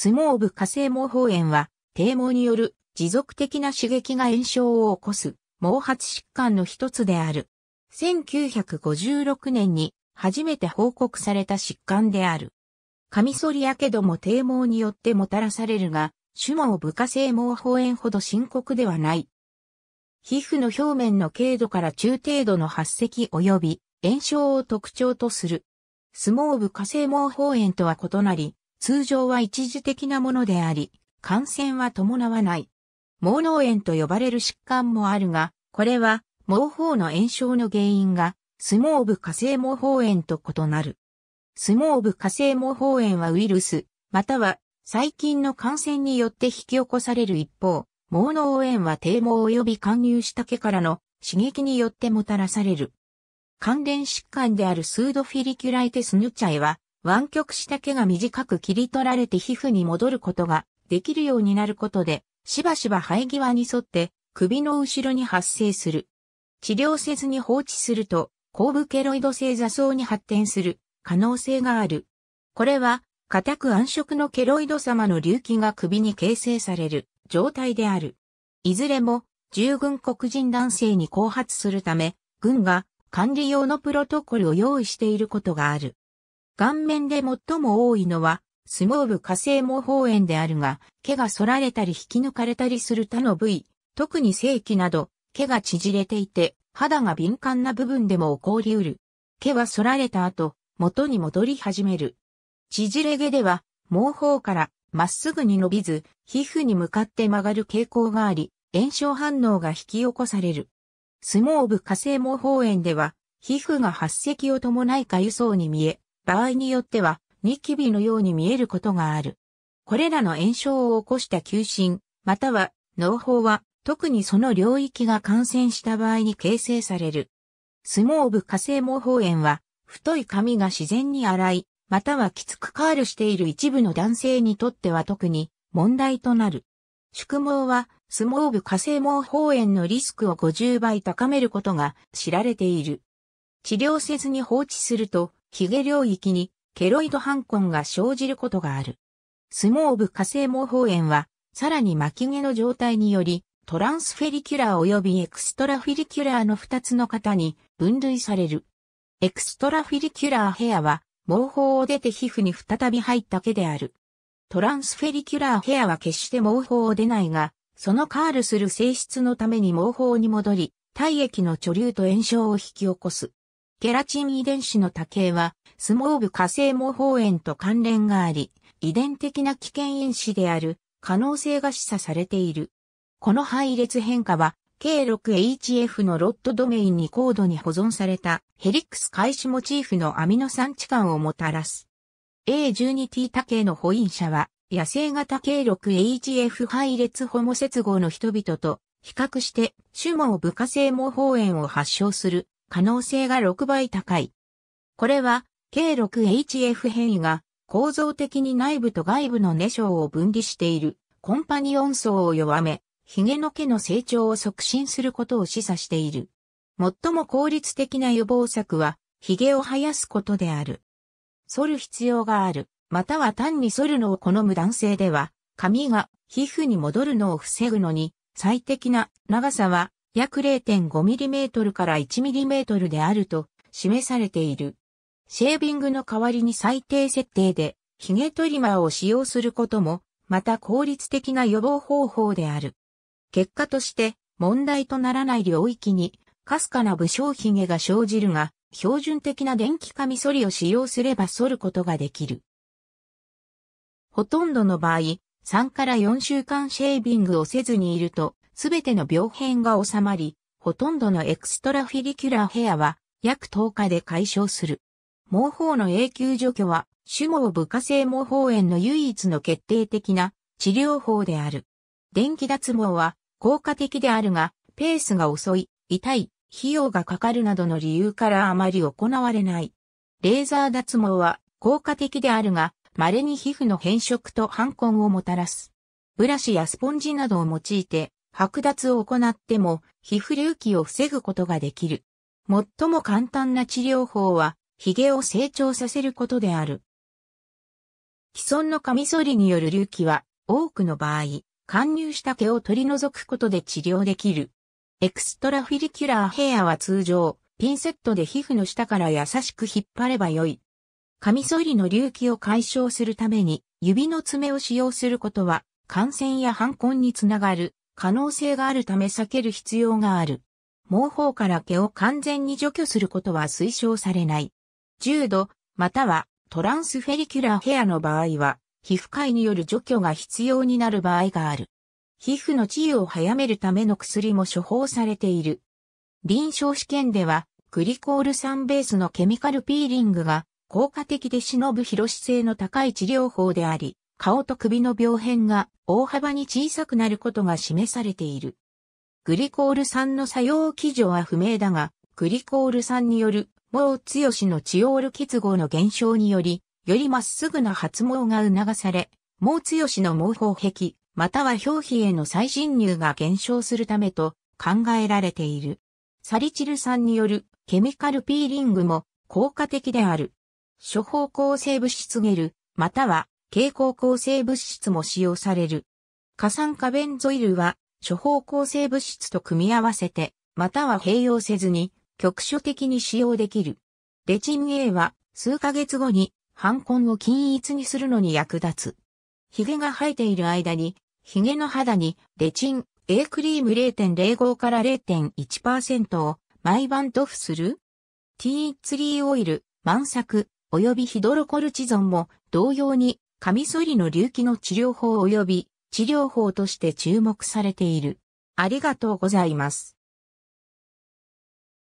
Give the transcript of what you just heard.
相撲部火星毛包炎は、低毛による持続的な刺激が炎症を起こす毛髪疾患の一つである。1956年に初めて報告された疾患である。カミソリやけども低毛によってもたらされるが、種毛部下性毛包炎ほど深刻ではない。皮膚の表面の軽度から中程度の発石及び炎症を特徴とする。相撲部火星毛包炎とは異なり、通常は一時的なものであり、感染は伴わない。毛脳炎と呼ばれる疾患もあるが、これは毛包の炎症の原因が、相撲部火星毛包炎と異なる。相撲部火星毛包炎はウイルス、または細菌の感染によって引き起こされる一方、毛脳炎は低毛及び貫入した毛からの刺激によってもたらされる。関連疾患であるスードフィリキュライテスヌチャイは、湾曲した毛が短く切り取られて皮膚に戻ることができるようになることで、しばしば生え際に沿って首の後ろに発生する。治療せずに放置すると、後部ケロイド性座層に発展する可能性がある。これは、固く暗色のケロイド様の隆起が首に形成される状態である。いずれも、従軍黒人男性に後発するため、軍が管理用のプロトコルを用意していることがある。顔面で最も多いのは、相撲部火星模倣炎であるが、毛が反られたり引き抜かれたりする他の部位、特に性器など、毛が縮れていて、肌が敏感な部分でも起こりうる。毛は反られた後、元に戻り始める。縮れ毛では、毛包からまっすぐに伸びず、皮膚に向かって曲がる傾向があり、炎症反応が引き起こされる。相撲部火星毛包炎では、皮膚が発石を伴いかゆそうに見え、場合によってはニキビのように見えることがある。これらの炎症を起こした球診、または、脳胞は、特にその領域が感染した場合に形成される。スモーブ化成毛胞炎は、太い髪が自然に洗い、またはきつくカールしている一部の男性にとっては特に問題となる。宿毛は、スモーブ化成毛胞炎のリスクを50倍高めることが知られている。治療せずに放置すると、ヒゲ領域にケロイド反根が生じることがある。スモーブ火星毛包炎は、さらに巻き毛の状態により、トランスフェリキュラー及びエクストラフィリキュラーの2つの型に分類される。エクストラフィリキュラーヘアは、毛包を出て皮膚に再び入った毛である。トランスフェリキュラーヘアは決して毛包を出ないが、そのカールする性質のために毛包に戻り、体液の貯留と炎症を引き起こす。ケラチン遺伝子の多形は、スモーブ化成模倣炎と関連があり、遺伝的な危険因子である可能性が示唆されている。この配列変化は、K6HF のロットドメインに高度に保存されたヘリックス開始モチーフのアミノ酸置換をもたらす。A12T 多形の保因者は、野生型 K6HF 配列ホモ接合の人々と比較して、種毛部化性模倣炎を発症する可能性が6倍高い。これは、K6HF 変異が構造的に内部と外部の根症を分離しているコンパニオン層を弱め、ヒゲの毛の成長を促進することを示唆している。最も効率的な予防策は、ヒゲを生やすことである。剃る必要がある、または単に剃るのを好む男性では、髪が皮膚に戻るのを防ぐのに、最適な長さは約 0.5mm から 1mm であると示されている。シェービングの代わりに最低設定で、髭トリマーを使用することも、また効率的な予防方法である。結果として、問題とならない領域に、かすかな武将ヒゲが生じるが、標準的な電気カミソリを使用すれば剃ることができる。ほとんどの場合、3から4週間シェービングをせずにいると、すべての病変が収まり、ほとんどのエクストラフィリキュラーヘアは約10日で解消する。毛包の永久除去は、種毛部下性毛包炎の唯一の決定的な治療法である。電気脱毛は効果的であるが、ペースが遅い、痛い、費用がかかるなどの理由からあまり行われない。レーザー脱毛は効果的であるが、稀に皮膚の変色と反根をもたらす。ブラシやスポンジなどを用いて剥奪を行っても皮膚隆起を防ぐことができる。最も簡単な治療法は、髭を成長させることである。既存のカミソリによる隆起は、多くの場合、貫入した毛を取り除くことで治療できる。エクストラフィリキュラーヘアは通常、ピンセットで皮膚の下から優しく引っ張ればよい。カミソリの隆起を解消するために、指の爪を使用することは、感染や反根につながる可能性があるため避ける必要がある。毛包から毛を完全に除去することは推奨されない。重度、またはトランスフェリキュラーヘアの場合は、皮膚科医による除去が必要になる場合がある。皮膚の治癒を早めるための薬も処方されている。臨床試験では、グリコール酸ベースのケミカルピーリングが効果的で忍ぶ広し性の高い治療法であり、顔と首の病変が大幅に小さくなることが示されている。グリコール酸の作用基準は不明だが、グリコール酸による毛強しのチオール結合の減少により、よりまっすぐな発毛が促され、毛強しの毛包壁、または表皮への再侵入が減少するためと考えられている。サリチル酸によるケミカルピーリングも効果的である。処方抗生物質ゲル、または蛍光構成物質も使用される。過酸化ベンゾイルは、処方構成物質と組み合わせて、または併用せずに、局所的に使用できる。レチン A は、数ヶ月後に、反ンを均一にするのに役立つ。髭が生えている間に、髭の肌に、レチン A クリーム0.05から0.1%を毎晩塗布する ?T3 オイル、満作、及びヒドロコルチゾンも同様にカミソリの隆起の治療法及び治療法として注目されている。ありがとうございます。